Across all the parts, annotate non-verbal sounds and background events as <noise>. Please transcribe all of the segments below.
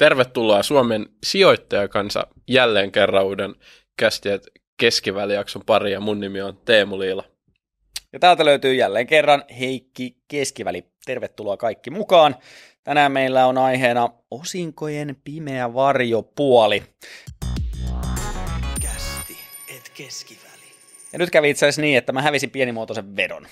Tervetuloa Suomen sijoittajakansa jälleen kerran uuden kästiet keskivälijakson pari ja mun nimi on Teemu Liila. Ja täältä löytyy jälleen kerran Heikki Keskiväli. Tervetuloa kaikki mukaan. Tänään meillä on aiheena osinkojen pimeä varjopuoli. Kästi, et keskiväli. Ja nyt kävi itse asiassa niin, että mä hävisin pienimuotoisen vedon.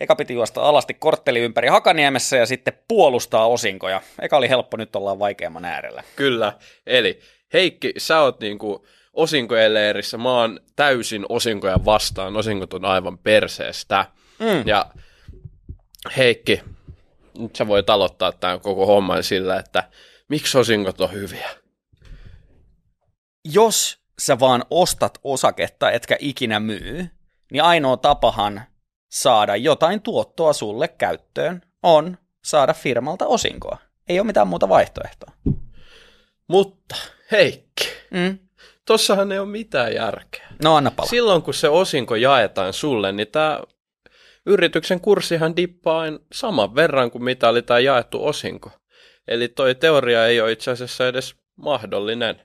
Eka piti juosta alasti kortteli ympäri Hakaniemessä ja sitten puolustaa osinkoja. Eka oli helppo, nyt ollaan vaikeamman äärellä. Kyllä, eli Heikki, sä oot niinku osinkojen leirissä, mä oon täysin osinkoja vastaan, osinkot on aivan perseestä. Mm. Ja Heikki, nyt sä voit aloittaa tämän koko homman sillä, että miksi osinkot on hyviä? Jos sä vaan ostat osaketta, etkä ikinä myy, niin ainoa tapahan saada jotain tuottoa sulle käyttöön on saada firmalta osinkoa. Ei ole mitään muuta vaihtoehtoa. Mutta, Heikki, mm? tossahan ei ole mitään järkeä. No anna pala. Silloin kun se osinko jaetaan sulle, niin tämä yrityksen kurssihan dippaa aina saman verran kuin mitä oli tämä jaettu osinko. Eli toi teoria ei ole itse asiassa edes mahdollinen.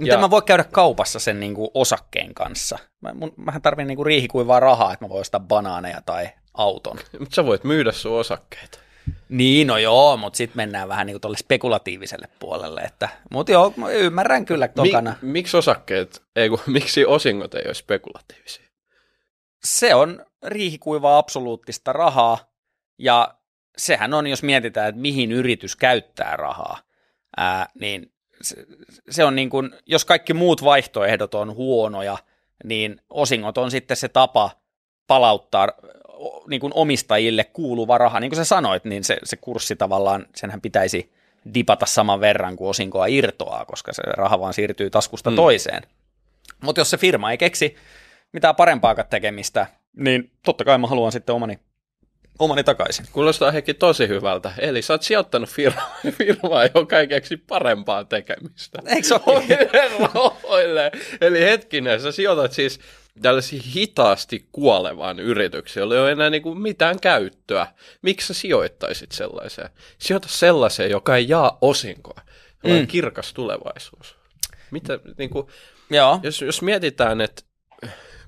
Mutta ja... mä voi käydä kaupassa sen niinku osakkeen kanssa? Mä, mun, mähän tarvitsen niinku kuin riihikuivaa rahaa, että mä voin ostaa banaaneja tai auton. <laughs> Mutta sä voit myydä sun osakkeet. Niin, no joo, mutta sitten mennään vähän niin tuolle spekulatiiviselle puolelle. Että, mut joo, mä ymmärrän kyllä tokana. Mi, miksi osakkeet, ei kun, <laughs> miksi osingot ei ole spekulatiivisia? Se on riihikuivaa absoluuttista rahaa, ja sehän on, jos mietitään, että mihin yritys käyttää rahaa, ää, niin se, on niin kuin, jos kaikki muut vaihtoehdot on huonoja, niin osingot on sitten se tapa palauttaa niin kuin omistajille kuuluva raha. Niin kuin sä sanoit, niin se, se kurssi tavallaan, senhän pitäisi dipata saman verran kuin osinkoa irtoaa, koska se raha vaan siirtyy taskusta mm. toiseen. Mutta jos se firma ei keksi mitään parempaakaan tekemistä, niin totta kai mä haluan sitten omani omani takaisin. Kuulostaa hekin tosi hyvältä. Eli sä oot sijoittanut <laughs> firmaa, joka jo kaikeksi parempaa tekemistä. Eikö se ole? Eli hetkinen, sä sijoitat siis tällaisiin hitaasti kuolevaan yritykseen, jolla ei ole enää niin mitään käyttöä. Miksi sä sijoittaisit sellaiseen? Sijoita sellaiseen, joka ei jaa osinkoa. Sellainen mm. kirkas tulevaisuus. Mitä, niin kuin, Joo. Jos, jos mietitään, että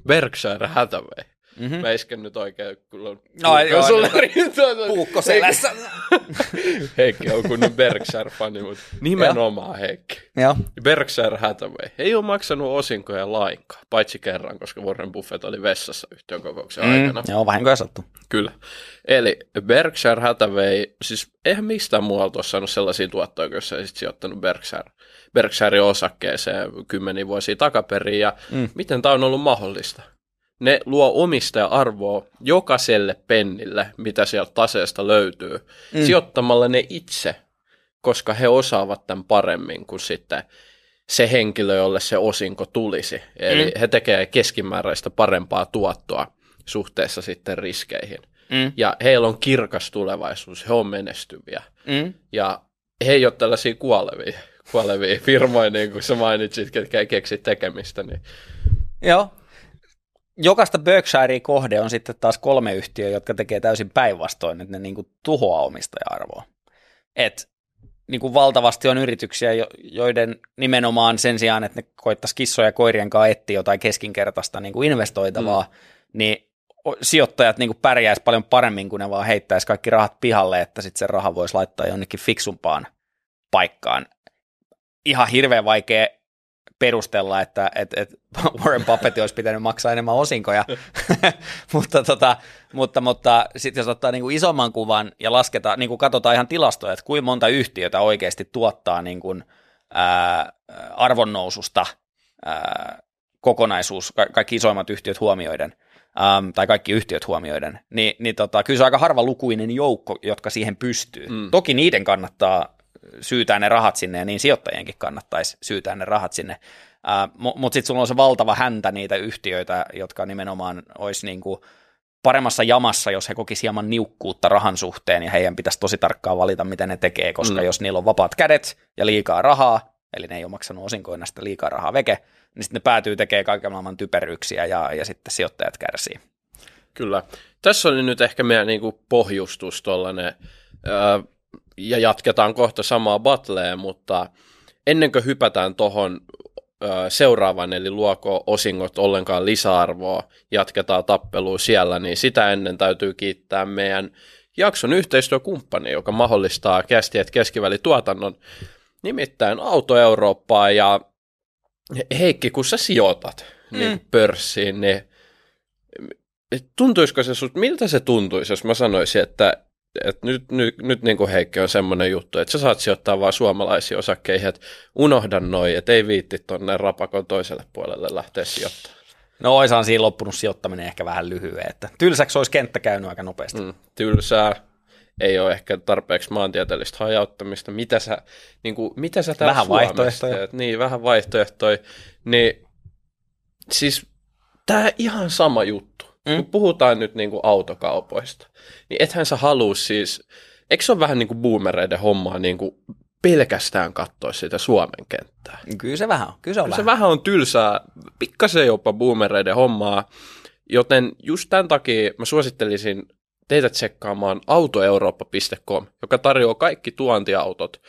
Berkshire Hathaway – Mm-hmm. Mä isken nyt oikein, kun on no, joo, sulle no. Puukko selässä. <laughs> Heikki on kunnon Berkshire-fani, mutta nimenomaan Heikki. Joo. Berkshire Hathaway ei ole maksanut osinkoja lainkaan, paitsi kerran, koska Warren Buffett oli vessassa yhtiön kokouksen mm, aikana. Joo, vahinkoja sattu. Kyllä. Eli Berkshire Hathaway, siis eihän mistään muualta ole saanut sellaisia tuottoja, jos ei sitten sijoittanut Berkshire, Berkshire-osakkeeseen kymmeniä vuosia takaperin, ja mm. miten tämä on ollut mahdollista? ne luo omista arvoa jokaiselle pennille, mitä sieltä taseesta löytyy, mm. sijoittamalla ne itse, koska he osaavat tämän paremmin kuin sitten se henkilö, jolle se osinko tulisi. Eli mm. he tekevät keskimääräistä parempaa tuottoa suhteessa sitten riskeihin. Mm. Ja heillä on kirkas tulevaisuus, he on menestyviä. Mm. Ja he ei ole tällaisia kuolevia, kuolevia firmoja, niin kuin sä mainitsit, ketkä ei keksi tekemistä. Niin. Joo, jokaista Berkshirea kohde on sitten taas kolme yhtiöä, jotka tekee täysin päinvastoin, että ne niin kuin tuhoaa omistaja-arvoa. Et niin kuin valtavasti on yrityksiä, joiden nimenomaan sen sijaan, että ne koittaisi kissoja koirien kanssa etsiä jotain keskinkertaista niin kuin investoitavaa, mm. niin sijoittajat niin pärjäisivät paljon paremmin, kuin ne vaan heittäisivät kaikki rahat pihalle, että sitten se raha voisi laittaa jonnekin fiksumpaan paikkaan. Ihan hirveän vaikea perustella, että että, että <laughs> Warren Buffett olisi pitänyt maksaa enemmän osinkoja, <laughs> mutta, tota, mutta, mutta sitten jos ottaa niin kuin isomman kuvan ja lasketaan, kuin niinku katsotaan ihan tilastoja, että kuinka monta yhtiötä oikeasti tuottaa kuin, niinku, ää, arvonnoususta ää, kokonaisuus, ka- kaikki isoimmat yhtiöt huomioiden, äm, tai kaikki yhtiöt huomioiden, niin, niin tota, kyllä se on aika harvalukuinen joukko, jotka siihen pystyy. Mm. Toki niiden kannattaa syytää ne rahat sinne, ja niin sijoittajienkin kannattaisi syytää ne rahat sinne. Mutta sitten sulla on se valtava häntä niitä yhtiöitä, jotka nimenomaan olisi niin kuin paremmassa jamassa, jos he kokisivat hieman niukkuutta rahan suhteen, ja heidän pitäisi tosi tarkkaan valita, miten ne tekee, koska mm. jos niillä on vapaat kädet ja liikaa rahaa, eli ne ei ole maksanut osinkoina sitä liikaa rahaa veke, niin sitten ne päätyy tekemään kaiken maailman typeryksiä ja, ja sitten sijoittajat kärsii. Kyllä. Tässä oli nyt ehkä meidän niin kuin pohjustus tuollainen, ja jatketaan kohta samaa battlea, mutta ennen kuin hypätään tuohon seuraavan, eli luoko osingot ollenkaan lisäarvoa, jatketaan tappelua siellä, niin sitä ennen täytyy kiittää meidän jakson yhteistyökumppani, joka mahdollistaa kästiet keskivälituotannon, nimittäin Auto Eurooppaa ja Heikki, kun sä sijoitat niin mm. pörssiin, niin tuntuisiko se sut, miltä se tuntuisi, jos mä sanoisin, että et nyt, nyt, nyt niin kuin Heikki on semmoinen juttu, että sä saat sijoittaa vaan suomalaisiin osakkeihin, että unohda noi, että ei viitti tuonne rapakon toiselle puolelle lähteä sijoittamaan. No oisaan siinä loppunut sijoittaminen ehkä vähän lyhyen, että tylsäksi olisi kenttä käynyt aika nopeasti. Mm, tylsää, ei ole ehkä tarpeeksi maantieteellistä hajauttamista, mitä sä, niin kuin, mitä sä täällä Vähän vaihtoehtoja. Teet? Niin, vähän vaihtoehtoja, niin siis tämä ihan sama juttu. Mm. Kun puhutaan nyt niin kuin autokaupoista, niin ethän sä halua siis, eikö se ole vähän niin kuin boomereiden hommaa niin kuin pelkästään katsoa sitä Suomen kenttää? Kyllä se vähän on. Kyllä se, on Kyllä vähän. se vähän on tylsää, pikkasen jopa boomereiden hommaa, joten just tämän takia mä suosittelisin teitä tsekkaamaan autoeurooppa.com, joka tarjoaa kaikki tuontiautot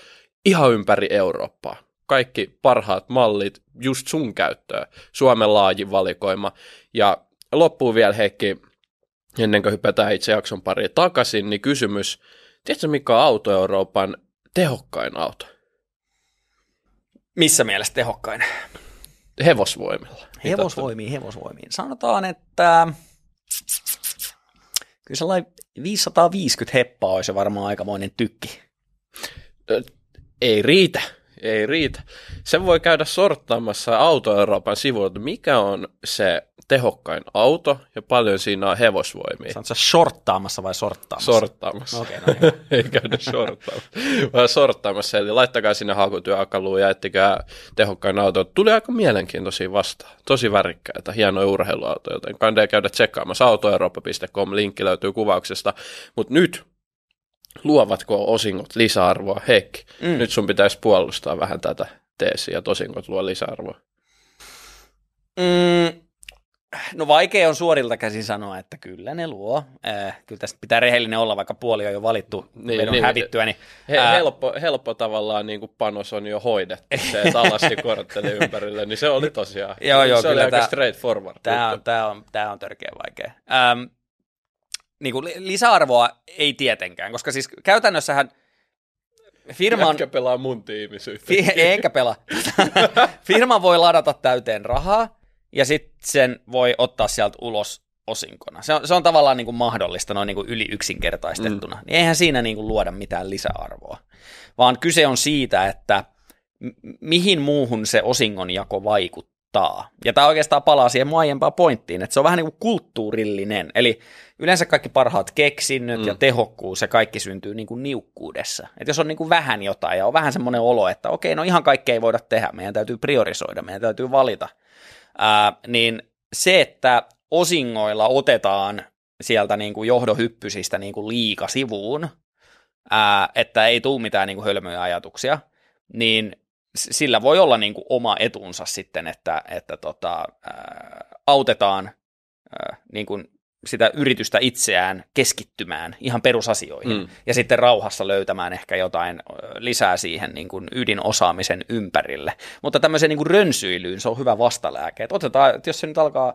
ihan ympäri Eurooppaa. Kaikki parhaat mallit just sun käyttöön, Suomen laajin valikoima. Ja loppuun vielä Heikki, ennen kuin hypätään itse jakson pari takaisin, niin kysymys, tiedätkö mikä on auto Euroopan tehokkain auto? Missä mielessä tehokkain? Hevosvoimilla. Niin hevosvoimiin, hevosvoimiin. Sanotaan, että kyllä sellainen 550 heppaa olisi varmaan aikamoinen tykki. Ei riitä, ei riitä. Sen voi käydä sorttaamassa Auto Euroopan sivuilta, mikä on se tehokkain auto ja paljon siinä on hevosvoimia. Saatko shorttaamassa vai sorttaamassa? Sorttaamassa. No okei, okay, no niin. <laughs> Ei käydä shorttaamassa, vaan sorttaamassa. Eli laittakaa sinne hakutyöakaluun ja ettikää tehokkain auto. Tuli aika mielenkiintoisia vastaan. Tosi värikkäitä, hienoja urheiluautoja, joten kannattaa käydä tsekkaamassa autoeurooppa.com. Linkki löytyy kuvauksesta. Mutta nyt luovatko osingot lisäarvoa? Hek, mm. nyt sun pitäisi puolustaa vähän tätä teesiä, että osingot luo lisäarvoa. Mm, No vaikea on suorilta käsin sanoa, että kyllä ne luo. Äh, kyllä tästä pitää rehellinen olla, vaikka puoli on jo valittu, niin, meidän niin, hävittyä. Niin, he, äh, helppo, helppo tavallaan niin kuin panos on jo hoidettu se <laughs> korotteli ympärille, niin se oli tosiaan. <laughs> joo, joo, se kyllä oli tämä, aika straight forward. Tämä on, tämä on, tämä on törkeä vaikea. Ähm, niin kuin lisäarvoa ei tietenkään, koska siis käytännössähän – firma on... pelaa mun tiimisyyttä. Fi- enkä pelaa. <laughs> firma voi ladata täyteen rahaa, ja sitten sen voi ottaa sieltä ulos osinkona. Se on, se on tavallaan niin kuin mahdollista noin niin kuin yli yksinkertaistettuna. Mm. Niin eihän siinä niin kuin luoda mitään lisäarvoa, vaan kyse on siitä, että mihin muuhun se osingonjako vaikuttaa. Ja tämä oikeastaan palaa siihen mun aiempaan pointtiin, että se on vähän niin kuin kulttuurillinen. Eli yleensä kaikki parhaat keksinnöt mm. ja tehokkuus ja kaikki syntyy niin kuin niukkuudessa. Että jos on niin kuin vähän jotain ja on vähän semmoinen olo, että okei, no ihan kaikkea ei voida tehdä, meidän täytyy priorisoida, meidän täytyy valita – ää, niin se, että osingoilla otetaan sieltä niin kuin johdohyppysistä niin kuin sivuun, ää, että ei tule mitään niin kuin hölmöjä ajatuksia, niin sillä voi olla niin kuin oma etunsa sitten, että, että tota, ää, autetaan ää, niin kuin sitä yritystä itseään keskittymään ihan perusasioihin mm. ja sitten rauhassa löytämään ehkä jotain lisää siihen niin kuin ydinosaamisen ympärille. Mutta tämmöiseen niin kuin rönsyilyyn se on hyvä vastalääke. Et otetaan, että jos se nyt alkaa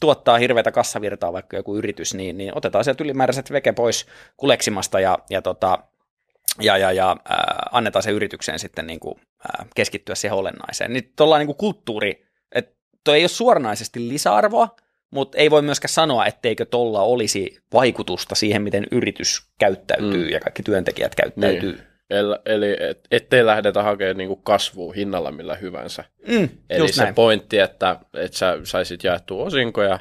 tuottaa hirveätä kassavirtaa vaikka joku yritys, niin, niin otetaan sieltä ylimääräiset veke pois kuleksimasta ja, ja tota, ja, ja, ja äh, annetaan se yritykseen sitten niin kuin, äh, keskittyä siihen olennaiseen. Niin tuollainen niin kulttuuri, että tuo ei ole suoranaisesti lisäarvoa, mutta ei voi myöskään sanoa, etteikö tolla olisi vaikutusta siihen, miten yritys käyttäytyy mm. ja kaikki työntekijät käyttäytyy. Niin. eli et, ettei lähdetä hakemaan niinku kasvua hinnalla millä hyvänsä. Mm, eli se näin. pointti, että et sä saisit jaettua osinkoja,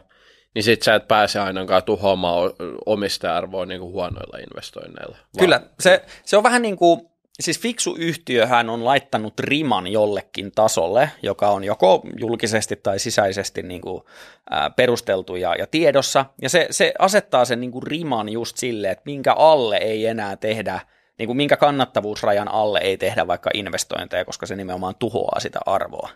niin sit sä et pääse ainakaan tuhoamaan omista arvoa niinku huonoilla investoinneilla. Vaan. Kyllä, se, se on vähän niin kuin siis fiksu yhtiöhän on laittanut riman jollekin tasolle, joka on joko julkisesti tai sisäisesti niin kuin, ää, perusteltu ja, ja tiedossa, ja se, se asettaa sen niin kuin riman just sille, että minkä alle ei enää tehdä, niin kuin minkä kannattavuusrajan alle ei tehdä vaikka investointeja, koska se nimenomaan tuhoaa sitä arvoa.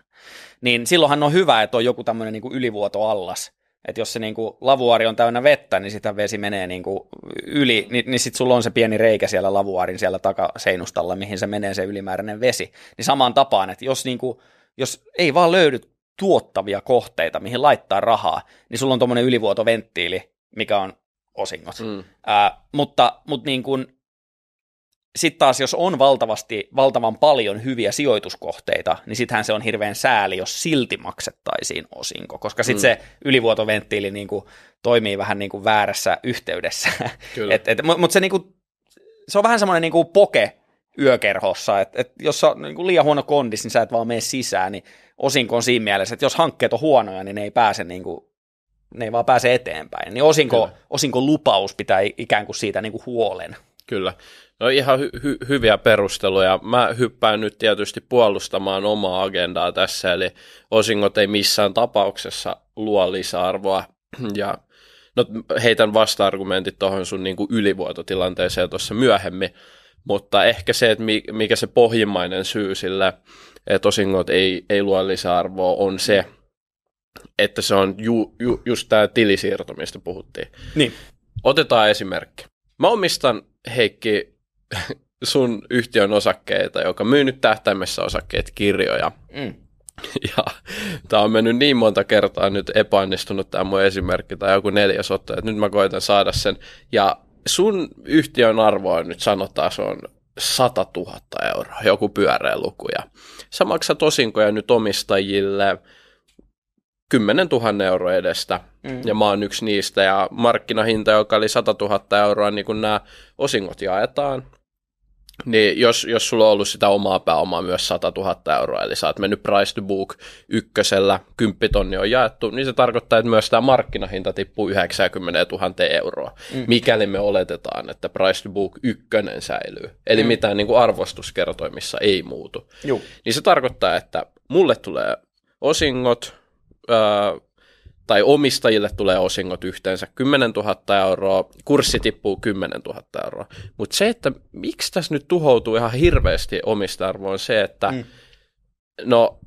Niin silloinhan on hyvä, että on joku tämmöinen niin kuin ylivuotoallas, että jos se niin kuin lavuari on täynnä vettä, niin sitä vesi menee niinku niin kuin yli, niin, niin sitten sulla on se pieni reikä siellä lavuaarin siellä takaseinustalla, mihin se menee se ylimääräinen vesi. Niin samaan tapaan, että jos, niin kuin jos ei vaan löydy tuottavia kohteita, mihin laittaa rahaa, niin sulla on tuommoinen ylivuotoventtiili, mikä on osingot. Mm. Ää, mutta mutta niin kuin sitten taas, jos on valtavasti, valtavan paljon hyviä sijoituskohteita, niin sittenhän se on hirveän sääli, jos silti maksettaisiin osinko, koska sitten mm. se ylivuotoventtiili niin kuin toimii vähän niin kuin väärässä yhteydessä. <laughs> Mutta mut se, niin se on vähän semmoinen niin kuin poke yökerhossa, että et jos on niin kuin liian huono kondis, niin sä et vaan mene sisään, niin osinko on siinä mielessä, että jos hankkeet on huonoja, niin ne ei pääse niin kuin ne ei vaan pääse eteenpäin. Niin osinko, osinko lupaus pitää ikään kuin siitä niin kuin huolen. Kyllä. No ihan hy- hy- hyviä perusteluja. Mä hyppään nyt tietysti puolustamaan omaa agendaa tässä, eli osingot ei missään tapauksessa luo lisäarvoa. <clears throat> Ja no, heitän vasta-argumentit tuohon sun niin kuin ylivuototilanteeseen tuossa myöhemmin, mutta ehkä se, että mikä se pohjimmainen syy sille, että osingot ei, ei luo lisäarvoa, on se, että se on ju, ju, just tämä tilisiirto, mistä puhuttiin. Niin. Otetaan esimerkki. Mä omistan, Heikki, <laughs> sun yhtiön osakkeita, joka myy nyt tähtäimessä osakkeet kirjoja. Mm. <laughs> Ja tämä on mennyt niin monta kertaa nyt epäonnistunut tämä mun esimerkki tai joku otto, että nyt mä koitan saada sen. Ja sun yhtiön arvo on nyt sanotaan, se on 100 000 euroa, joku pyöreä luku. Ja sä maksat osinkoja nyt omistajille – 10 000 euroa edestä, mm. ja mä oon yksi niistä, ja markkinahinta, joka oli 100 000 euroa, niin kun nämä osingot jaetaan, niin jos, jos sulla on ollut sitä omaa pääomaa myös 100 000 euroa, eli sä oot mennyt price to book ykkösellä, 10 tonni on jaettu, niin se tarkoittaa, että myös tämä markkinahinta tippuu 90 000 euroa, mm. mikäli me oletetaan, että price to book ykkönen säilyy. Eli mm. mitään niin kuin arvostuskertoimissa ei muutu. Juh. Niin se tarkoittaa, että mulle tulee osingot, tai omistajille tulee osingot yhteensä 10 000 euroa, kurssi tippuu 10 000 euroa. Mutta se, että miksi tässä nyt tuhoutuu ihan hirveästi omista on se, että mm. no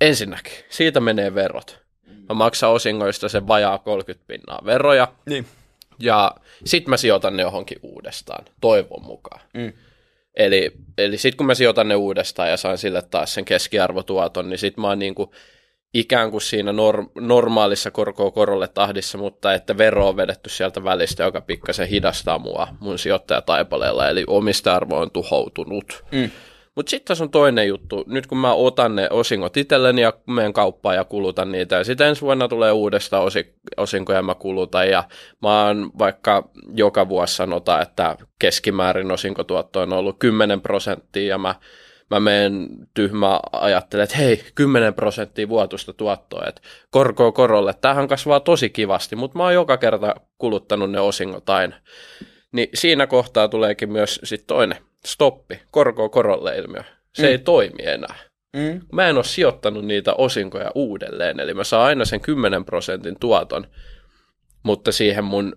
ensinnäkin, siitä menee verot. Mä maksan osingoista sen vajaa 30 pinnaa veroja. Niin. Ja sitten mä sijoitan ne johonkin uudestaan, toivon mukaan. Mm. Eli, eli sitten kun mä sijoitan ne uudestaan ja saan sille taas sen keskiarvotuoton, niin sitten mä oon niinku ikään kuin siinä norm- normaalissa korkoa korolle tahdissa, mutta että vero on vedetty sieltä välistä, joka pikkasen hidastaa mua mun sijoittajataipaleella, eli omista on tuhoutunut. Mm. Mutta sitten tässä on toinen juttu. Nyt kun mä otan ne osingot itselleni ja menen kauppaan ja kulutan niitä, ja sitten ensi vuonna tulee uudesta osi- osinkoja mä kulutan, ja mä oon vaikka joka vuosi sanota, että keskimäärin osinkotuotto on ollut 10 prosenttia, ja mä mä menen tyhmä ajattelen, että hei, 10 prosenttia vuotusta tuottoa, että korkoa korolle. Tämähän kasvaa tosi kivasti, mutta mä oon joka kerta kuluttanut ne osingot aina. Niin siinä kohtaa tuleekin myös sit toinen stoppi, korkoa korolle ilmiö. Se mm. ei toimi enää. Mm. Mä en ole sijoittanut niitä osinkoja uudelleen, eli mä saan aina sen 10 prosentin tuoton, mutta siihen mun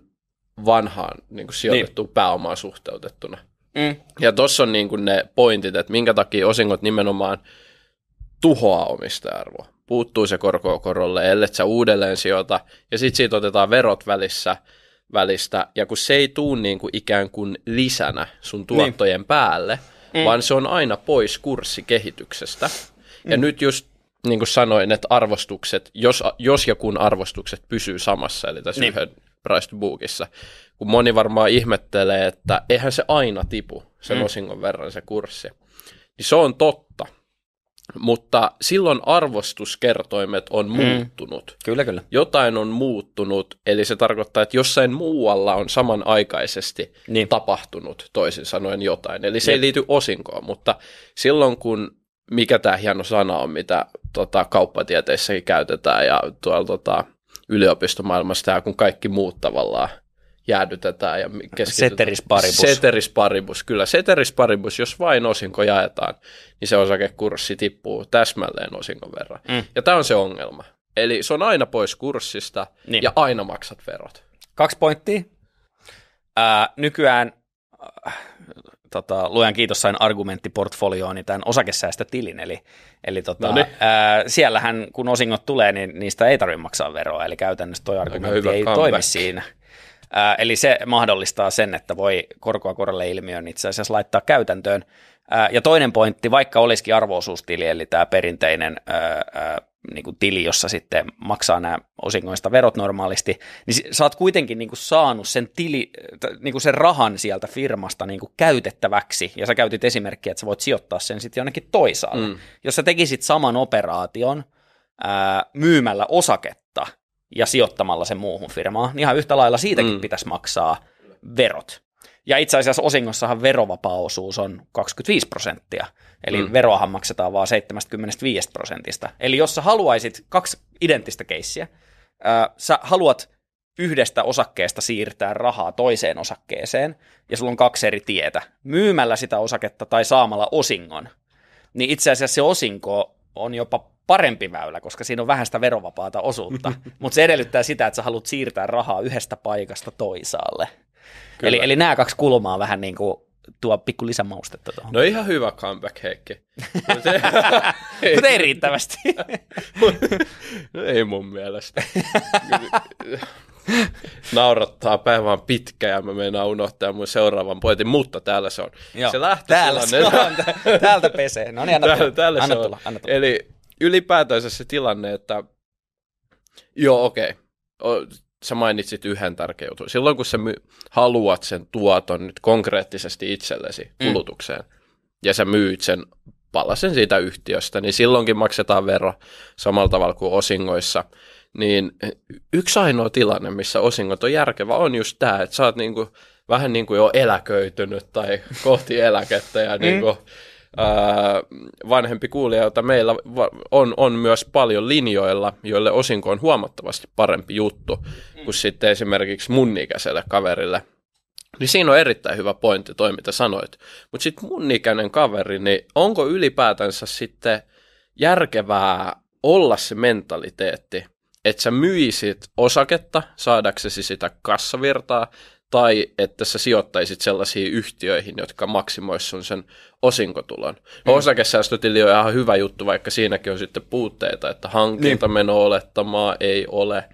vanhaan niin kuin sijoitettuun niin. pääomaan suhteutettuna. Mm. Ja tuossa on niin kuin ne pointit, että minkä takia osingot nimenomaan tuhoaa arvoa, Puuttuu se korko korolle, ellei sä uudelleen sijoita, ja sitten siitä otetaan verot välissä, välistä, ja kun se ei tuu niin kuin ikään kuin lisänä sun niin. tuottojen niin. päälle, mm. vaan se on aina pois kurssikehityksestä. Mm. Ja nyt just niin kuin sanoin, että arvostukset, jos, jos ja kun arvostukset pysyy samassa, eli tässä niin. yhden priced bookissa. Kun moni varmaan ihmettelee, että eihän se aina tipu se mm. osingon verran se kurssi. Niin se on totta, mutta silloin arvostuskertoimet on mm. muuttunut. Kyllä, kyllä. Jotain on muuttunut, eli se tarkoittaa, että jossain muualla on samanaikaisesti niin. tapahtunut toisin sanoen jotain. Eli se ja. ei liity osinkoon, mutta silloin kun, mikä tämä hieno sana on, mitä tota, kauppatieteissäkin käytetään ja tuolla tota, yliopistomaailmassa tämä, kun kaikki muut tavallaan jäädytetään ja keskitytään. Seteris paribus. Seteris paribus, kyllä. Seteris paribus, jos vain osinko jaetaan, niin se osakekurssi tippuu täsmälleen osinkon verran. Mm. Ja tämä on se ongelma. Eli se on aina pois kurssista niin. ja aina maksat verot. Kaksi pointtia. Ää, nykyään tota, luojan kiitos sain argumenttiportfolioon niin tämän osakesäästötilin, eli, eli tota, Noniin. ää, siellähän kun osingot tulee, niin niistä ei tarvitse maksaa veroa, eli käytännössä tuo argumentti ei comeback. toimi siinä. Ää, eli se mahdollistaa sen, että voi korkoa korolle ilmiön itse asiassa laittaa käytäntöön. Ää, ja toinen pointti, vaikka olisikin arvoosuustili, eli tämä perinteinen ää, ää, niin kuin tili, jossa sitten maksaa nämä osingoista verot normaalisti, niin sä oot kuitenkin niin kuin saanut sen, tili, niin kuin sen rahan sieltä firmasta niin kuin käytettäväksi, ja sä käytit esimerkkiä, että sä voit sijoittaa sen sitten jonnekin toisaalle. Mm. Jos sä tekisit saman operaation ää, myymällä osaketta ja sijoittamalla sen muuhun firmaan, niin ihan yhtä lailla siitäkin mm. pitäisi maksaa verot. Ja itse asiassa osingossahan verovapaaosuus on 25 prosenttia, eli mm. veroahan maksetaan vain 75 prosentista. Eli jos sä haluaisit kaksi identtistä keissiä, äh, sä haluat yhdestä osakkeesta siirtää rahaa toiseen osakkeeseen, ja sulla on kaksi eri tietä, myymällä sitä osaketta tai saamalla osingon, niin itse asiassa se osinko on jopa parempi väylä, koska siinä on vähän sitä verovapaata osuutta, <laughs> mutta se edellyttää sitä, että sä haluat siirtää rahaa yhdestä paikasta toisaalle. Kyllä. Eli, eli nämä kaksi kulmaa vähän niin kuin tuo pikku lisämaustetta tuohon. No ihan hyvä comeback, Heikki. <laughs> ei. Mutta ei riittävästi. <laughs> no ei mun mielestä. Naurattaa päivä on pitkä ja mä meinaan unohtaa mun seuraavan pointin, mutta täällä se on. Joo. Se lähtee täällä se on, täältä pesee. No niin, anna tulla. Täällä anna se tulla, on. Anna tulla. Eli ylipäätänsä se tilanne, että joo okei, okay sä mainitsit yhden tärkeän jutun. Silloin kun sä my, haluat sen tuoton nyt konkreettisesti itsellesi mm. kulutukseen mm. ja sä myyt sen palasen siitä yhtiöstä, niin silloinkin maksetaan vero samalla tavalla kuin osingoissa. Niin yksi ainoa tilanne, missä osingot on järkevä, on just tämä, että sä oot niinku, vähän niin kuin jo eläköitynyt tai kohti eläkettä ja mm. niinku, vanhempi kuulija, jota meillä on, on myös paljon linjoilla, joille osinko on huomattavasti parempi juttu mm. kuin sitten esimerkiksi mun ikäiselle kaverille. Niin siinä on erittäin hyvä pointti toi, mitä sanoit. Mutta sitten mun ikäinen kaveri, niin onko ylipäätänsä sitten järkevää olla se mentaliteetti, että sä myisit osaketta saadaksesi sitä kassavirtaa tai että sä sijoittaisit sellaisiin yhtiöihin, jotka maksimoisivat sun sen osinkotulon. Mm. Osakesäästötili on ihan hyvä juttu, vaikka siinäkin on sitten puutteita, että hankintameno niin. olettamaa ei ole,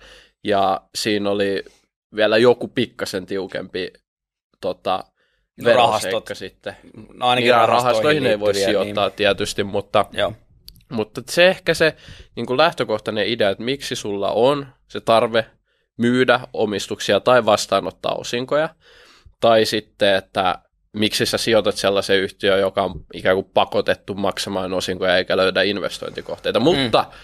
ja siinä oli vielä joku pikkasen tiukempi tota, no, rahastot. sitten. No ainakin niin, rahastoihin, rahastoihin ei voi niin- sijoittaa niin. tietysti, mutta, Joo. mutta se ehkä se niin kuin lähtökohtainen idea, että miksi sulla on se tarve myydä omistuksia tai vastaanottaa osinkoja, tai sitten, että miksi sä sijoitat sellaisen yhtiöön, joka on ikään kuin pakotettu maksamaan osinkoja eikä löydä investointikohteita. Mm. Mutta mm.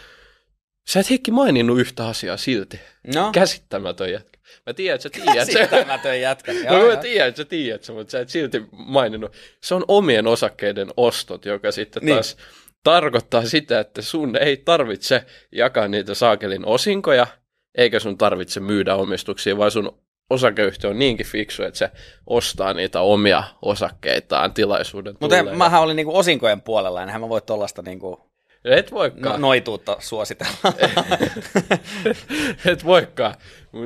sä et Heikki maininnut yhtä asiaa silti. No. Käsittämätön jätkä. Mä tiedän, että sä tiedät Käsittämätön jätkä. no, mä tiedän, että sä tiedät mutta sä et silti maininnut. Se on omien osakkeiden ostot, joka sitten niin. taas tarkoittaa sitä, että sun ei tarvitse jakaa niitä saakelin osinkoja – eikä sun tarvitse myydä omistuksia, vaan sun osakeyhtiö on niinkin fiksu, että se ostaa niitä omia osakkeitaan tilaisuuden Mutta tulleen. mähän olin niinku osinkojen puolella, enhän mä voi tuollaista niinku et voikaan. No, noituutta suositella. <laughs> et voikaan.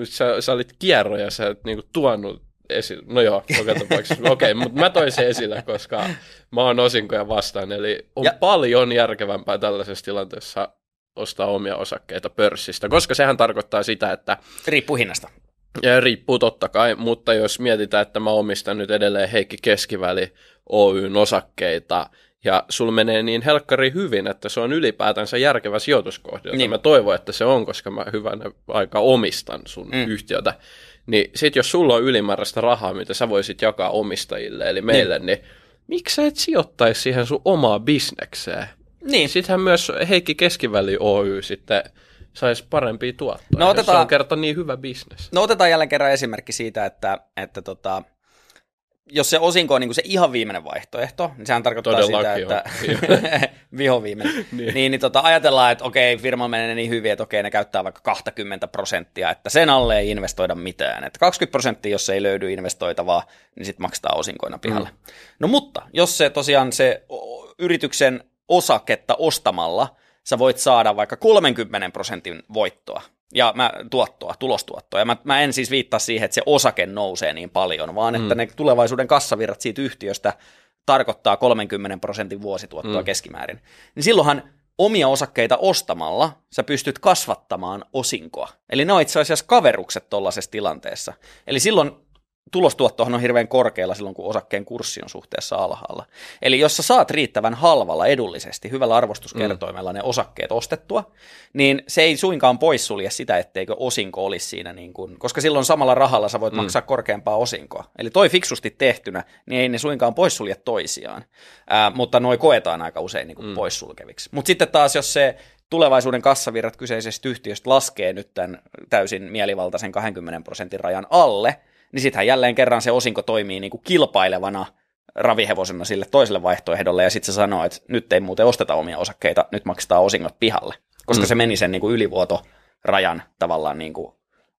Sä, sä olit kierro ja sä et niinku tuonut esille. No joo, joka tapauksessa. <laughs> Okei, okay, mutta mä toin sen esille, koska mä oon osinkoja vastaan. Eli on ja. paljon järkevämpää tällaisessa tilanteessa ostaa omia osakkeita pörssistä, koska sehän tarkoittaa sitä, että... Riippuu hinnasta. Ja riippuu totta kai, mutta jos mietitään, että mä omistan nyt edelleen Heikki Keskiväli Oyn osakkeita, ja sul menee niin helkkari hyvin, että se on ylipäätänsä järkevä sijoituskohde, niin. mä toivon, että se on, koska mä hyvän aika omistan sun mm. yhtiötä. Niin sit jos sulla on ylimääräistä rahaa, mitä sä voisit jakaa omistajille, eli meille, niin, niin miksi sä et sijoittaisi siihen sun omaa bisnekseen? Niin. Sittenhän myös Heikki Keskiväli Oy sitten saisi parempia tuottoja, no otetaan, se on kerta niin hyvä bisnes. No otetaan jälleen kerran esimerkki siitä, että, että tota, jos se osinko on niin kuin se ihan viimeinen vaihtoehto, niin sehän tarkoittaa Todellakin sitä, on. että <laughs> viho viimeinen, <laughs> niin, niin, niin tota, ajatellaan, että okei, firma menee niin hyvin, että okei, ne käyttää vaikka 20 prosenttia, että sen alle ei investoida mitään. Että 20 prosenttia, jos ei löydy investoitavaa, niin sitten maksetaan osinkoina pihalle. Mm. No mutta, jos se tosiaan se yrityksen osaketta ostamalla sä voit saada vaikka 30 prosentin voittoa ja mä, tuottoa, tulostuottoa. Ja mä, mä en siis viittaa siihen, että se osake nousee niin paljon, vaan mm. että ne tulevaisuuden kassavirrat siitä yhtiöstä tarkoittaa 30 prosentin vuosituottoa mm. keskimäärin. Niin silloinhan omia osakkeita ostamalla sä pystyt kasvattamaan osinkoa. Eli ne on itse asiassa kaverukset tuollaisessa tilanteessa. Eli silloin tulostuottohan on hirveän korkealla silloin, kun osakkeen kurssi on suhteessa alhaalla. Eli jos sä saat riittävän halvalla edullisesti, hyvällä arvostuskertoimella mm. ne osakkeet ostettua, niin se ei suinkaan poissulje sitä, etteikö osinko olisi siinä, niin kuin, koska silloin samalla rahalla sä voit mm. maksaa korkeampaa osinkoa. Eli toi fiksusti tehtynä, niin ei ne suinkaan poissulje toisiaan, Ää, mutta noi koetaan aika usein niin kuin mm. poissulkeviksi. Mutta sitten taas, jos se tulevaisuuden kassavirrat kyseisestä yhtiöstä laskee nyt tämän täysin mielivaltaisen 20 prosentin rajan alle, niin sittenhän jälleen kerran se osinko toimii niin kuin kilpailevana ravihevosena sille toiselle vaihtoehdolle, ja sitten se sanoo, että nyt ei muuten osteta omia osakkeita, nyt maksetaan osingot pihalle, koska mm. se meni sen niin kuin ylivuotorajan tavallaan niin kuin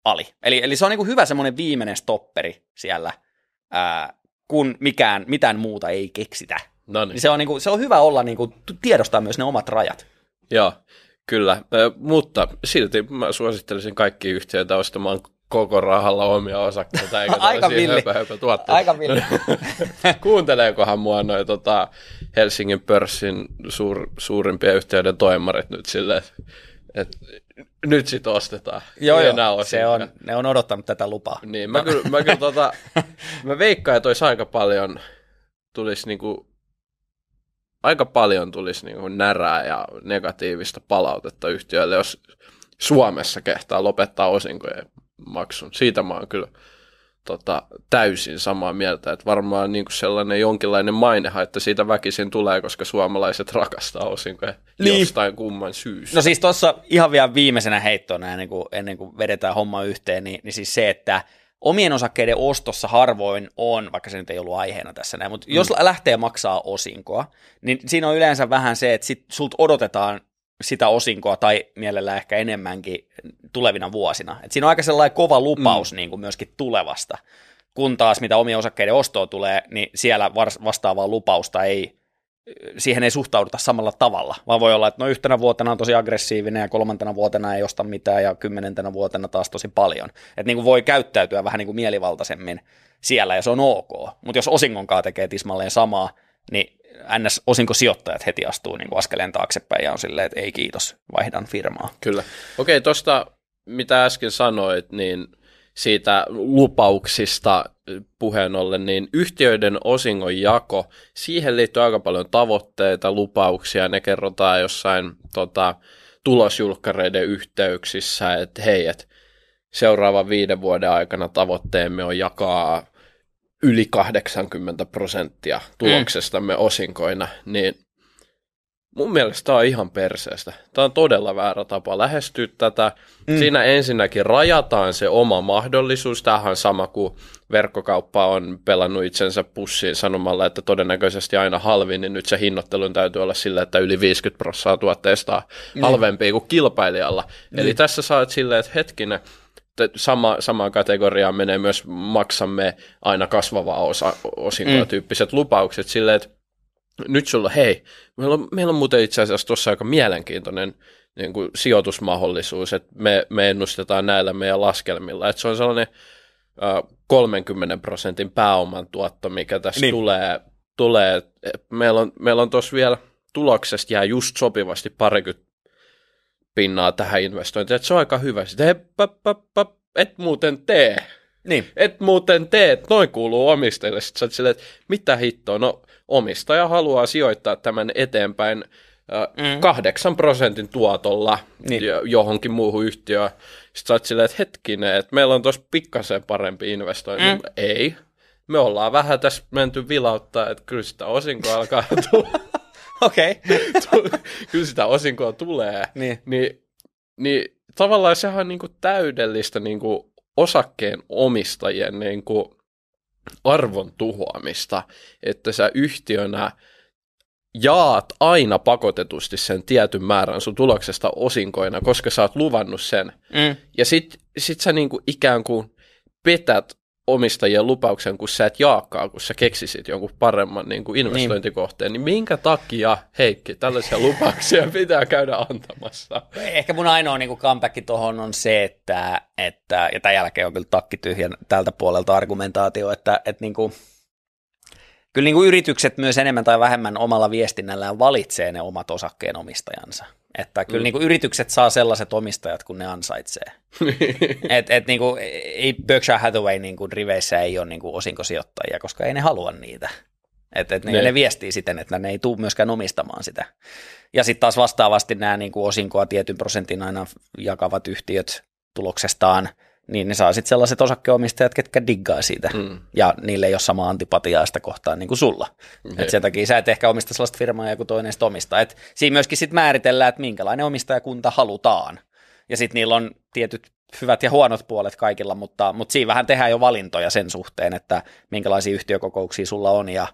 ali. Eli, eli se on niin kuin hyvä semmoinen viimeinen stopperi siellä, ää, kun mikään, mitään muuta ei keksitä. No Niin se, on niin kuin, se on hyvä olla niin kuin, tiedostaa myös ne omat rajat. Joo, kyllä. mutta silti mä suosittelisin kaikki yhtiöitä ostamaan koko rahalla omia osakkeita, eikä <laughs> Aika villi. Aika villi. <laughs> Kuunteleekohan mua noin tota, Helsingin pörssin suur, suurimpia yhteyden toimarit nyt sille? että nyt sit ostetaan. Joo, joo se on, ne on odottanut tätä lupaa. Niin, mä, kyllä, mä, kyllä, tota, mä veikkaan, että olisi aika paljon tulisi niinku, aika paljon tulisi niinku närää ja negatiivista palautetta yhtiöille, jos Suomessa kehtaa lopettaa osinkojen maksun. Siitä mä oon kyllä tota, täysin samaa mieltä, että varmaan niin kuin sellainen jonkinlainen mainehaitta siitä väkisin tulee, koska suomalaiset rakastaa osinkoja niin. jostain kumman syystä. No siis tuossa ihan vielä viimeisenä heittona, ennen kuin, ennen kuin vedetään homma yhteen, niin, niin siis se, että omien osakkeiden ostossa harvoin on, vaikka se nyt ei ollut aiheena tässä näin, mutta mm. jos lähtee maksaa osinkoa, niin siinä on yleensä vähän se, että sit sult odotetaan sitä osinkoa tai mielellään ehkä enemmänkin tulevina vuosina. Et siinä on aika sellainen kova lupaus mm. niin kuin myöskin tulevasta, kun taas mitä omien osakkeiden ostoa tulee, niin siellä vastaavaa lupausta ei, siihen ei suhtauduta samalla tavalla, vaan voi olla, että no yhtenä vuotena on tosi aggressiivinen ja kolmantena vuotena ei osta mitään ja kymmenentenä vuotena taas tosi paljon. Että niin kuin voi käyttäytyä vähän niin kuin mielivaltaisemmin siellä ja se on ok, mutta jos osingonkaan tekee tismalleen samaa, niin ns. osinkosijoittajat heti astuu niin kuin askeleen taaksepäin ja on silleen, että ei kiitos, vaihdan firmaa. Kyllä. Okei, okay, tuosta mitä äsken sanoit, niin siitä lupauksista puheen ollen, niin yhtiöiden osingon jako, siihen liittyy aika paljon tavoitteita, lupauksia, ne kerrotaan jossain tota, tulosjulkkareiden yhteyksissä, että hei, et seuraavan viiden vuoden aikana tavoitteemme on jakaa yli 80 prosenttia mm. tuloksestamme mm. osinkoina, niin mun mielestä tämä on ihan perseestä. Tämä on todella väärä tapa lähestyä tätä. Mm. Siinä ensinnäkin rajataan se oma mahdollisuus. Tämähän on sama kuin verkkokauppa on pelannut itsensä pussiin sanomalla, että todennäköisesti aina halvin, niin nyt se hinnoittelun täytyy olla sillä, että yli 50 prosenttia tuotteesta on mm. Niin. halvempi kuin kilpailijalla. Mm. Eli niin. tässä saat silleen, että hetkinen, sama, samaan kategoriaan menee myös maksamme aina kasvavaa osa, osinkoa mm. tyyppiset lupaukset silleen, että nyt sulla, hei, meillä on, meillä on muuten itse asiassa tuossa aika mielenkiintoinen niin kuin sijoitusmahdollisuus, että me, me ennustetaan näillä meidän laskelmilla, että se on sellainen äh, 30 prosentin pääoman tuotto, mikä tässä niin. tulee, tulee. Meillä on, meillä on tuossa vielä tuloksesta jää just sopivasti parikymmentä pinnaa tähän investointiin, että se on aika hyvä. Sitten he, pap, pap, pap, et muuten tee. Niin. Et muuten tee, että noin kuuluu omistajille. Sitten sä oot silleen, että mitä hittoa, no omistaja haluaa sijoittaa tämän eteenpäin mm. prosentin tuotolla niin. johonkin muuhun yhtiöön. Sitten sä oot silleen, että hetkinen, että meillä on tuossa pikkasen parempi investointi. Mm. Ei. Me ollaan vähän tässä menty vilauttaa, että kyllä sitä osinko alkaa <laughs> tulla. Okei. Okay. <laughs> Kyllä sitä osinkoa tulee. Niin. Niin, niin tavallaan sehän on niin kuin täydellistä niin kuin osakkeen omistajien niin kuin arvon tuhoamista, että sä yhtiönä jaat aina pakotetusti sen tietyn määrän sun tuloksesta osinkoina, koska sä oot luvannut sen. Mm. Ja sit, sit sä niinku ikään kuin petät omistajien lupauksen, kun sä et jaakaan, kun sä keksisit jonkun paremman niin kuin niin. investointikohteen, niin. niin minkä takia, Heikki, tällaisia lupauksia <laughs> pitää käydä antamassa? Ehkä mun ainoa niin kuin comeback tuohon on se, että, että ja tämän jälkeen on kyllä takki tyhjän tältä puolelta argumentaatio, että, että niin kuin, kyllä niin kuin yritykset myös enemmän tai vähemmän omalla viestinnällään valitsee ne omat osakkeenomistajansa. Että kyllä mm. niin kuin yritykset saa sellaiset omistajat, kun ne ansaitsee. Niin. et, et niin kuin, ei Berkshire Hathaway niin kuin riveissä ei ole niin kuin osinkosijoittajia, koska ei ne halua niitä. Et, et ne, ne. ne viestii siten, että ne ei tule myöskään omistamaan sitä. Ja sitten taas vastaavasti nämä niin kuin osinkoa tietyn prosentin aina jakavat yhtiöt tuloksestaan – niin ne saa sitten sellaiset osakkeenomistajat, ketkä diggaa siitä, mm. ja niille ei ole sama antipatiaa sitä kohtaan niin kuin sulla. Mm. Et sen takia sä et ehkä omista sellaista firmaa, joku toinen sitä omistaa. Et siinä myöskin sitten määritellään, että minkälainen omistajakunta halutaan. Ja sitten niillä on tietyt hyvät ja huonot puolet kaikilla, mutta, mutta siinä vähän tehdään jo valintoja sen suhteen, että minkälaisia yhtiökokouksia sulla on ja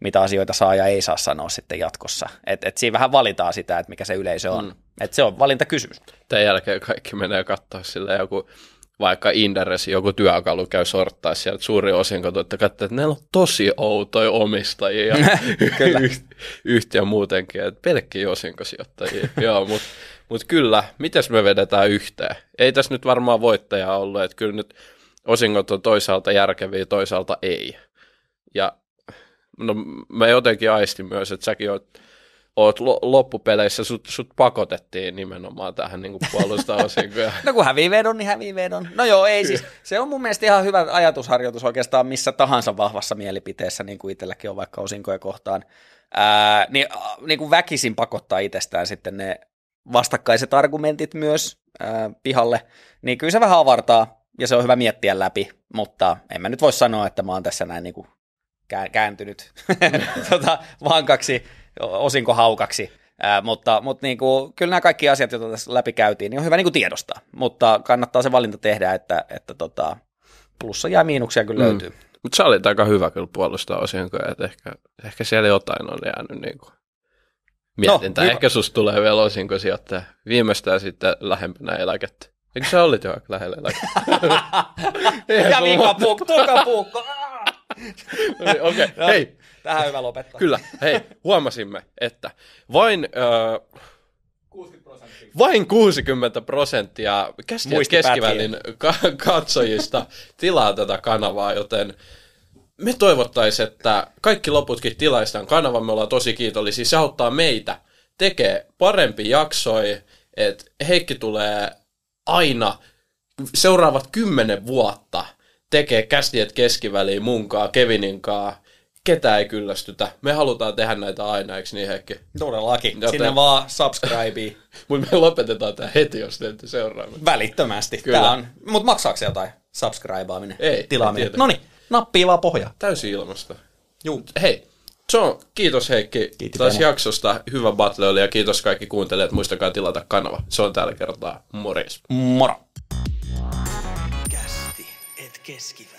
mitä asioita saa ja ei saa sanoa sitten jatkossa. Et, et siinä vähän valitaan sitä, että mikä se yleisö on. Mm. Et se on valintakysymys. Tämän jälkeen kaikki menee katsoa sille joku vaikka Inderes joku työkalu käy sorttaa sieltä suuri osin kun että katsoo, että näillä on tosi outoja omistajia <laughs> kyllä. yhtiö muutenkin, että pelkkiä osinkosijoittajia. <laughs> Joo, mutta mut kyllä, mitäs me vedetään yhteen? Ei tässä nyt varmaan voittajaa ollut, että kyllä nyt osinkot on toisaalta järkeviä, toisaalta ei. Ja no, mä jotenkin aistin myös, että säkin oot oot loppupeleissä, sut, sut pakotettiin nimenomaan tähän niin puolustaosinkoon. <laughs> no kun hävii vedon, niin hävii vedon. No joo, ei siis. Se on mun mielestä ihan hyvä ajatusharjoitus oikeastaan missä tahansa vahvassa mielipiteessä, niin kuin itselläkin on vaikka osinkoja kohtaan. Ää, niin, niin kuin väkisin pakottaa itsestään sitten ne vastakkaiset argumentit myös ää, pihalle, niin kyllä se vähän avartaa, ja se on hyvä miettiä läpi, mutta en mä nyt voi sanoa, että mä oon tässä näin niin kuin kääntynyt <laughs> tota, vankaksi osinko haukaksi. Ää, mutta mutta niin kuin, kyllä nämä kaikki asiat, joita tässä läpi käytiin, niin on hyvä niin kuin tiedostaa. Mutta kannattaa se valinta tehdä, että, että tota, plussa ja miinuksia kyllä mm. löytyy. Mutta sä olit aika hyvä kyllä puolustaa osinkoja, että ehkä, ehkä siellä jotain on jäänyt niin kuin mietintä. No, ehkä susta tulee vielä osinkosijoittaja viimeistään sitten lähempänä eläkettä. Eikö sä olit jo aika lähellä eläkettä? <laughs> ja vika puukko, puukko. <laughs> Okei, okay. hei, Tähän hyvä lopettaa. Kyllä, hei, huomasimme, että vain... Öö, 60 prosenttia. Vain 60 prosenttia keskivälin katsojista tilaa tätä kanavaa, joten me toivottaisiin, että kaikki loputkin tilaisi tämän kanavan. Me ollaan tosi kiitollisia. Se auttaa meitä. Tekee parempi jaksoi, että Heikki tulee aina seuraavat kymmenen vuotta tekee kästiet keskiväliin munkaa, Kevininkaa, ketä ei kyllästytä. Me halutaan tehdä näitä aina, eikö niin Heikki? Todellakin. Joten... Sinne vaan subscribe. <laughs> Mutta me lopetetaan tämä heti, jos te ette seuraa. Välittömästi. Kyllä. on. Mutta maksaako se jotain? Subscribeaaminen, ei, tilaaminen. No niin, nappii vaan pohja. Täysi ilmasta. Juu. Hei, so, kiitos Heikki Kiitti taas jaksosta. Hyvä battle oli ja kiitos kaikki kuuntelijat. Muistakaa tilata kanava. Se on tällä kertaa. Morjes. Moro. Kästi, et keski.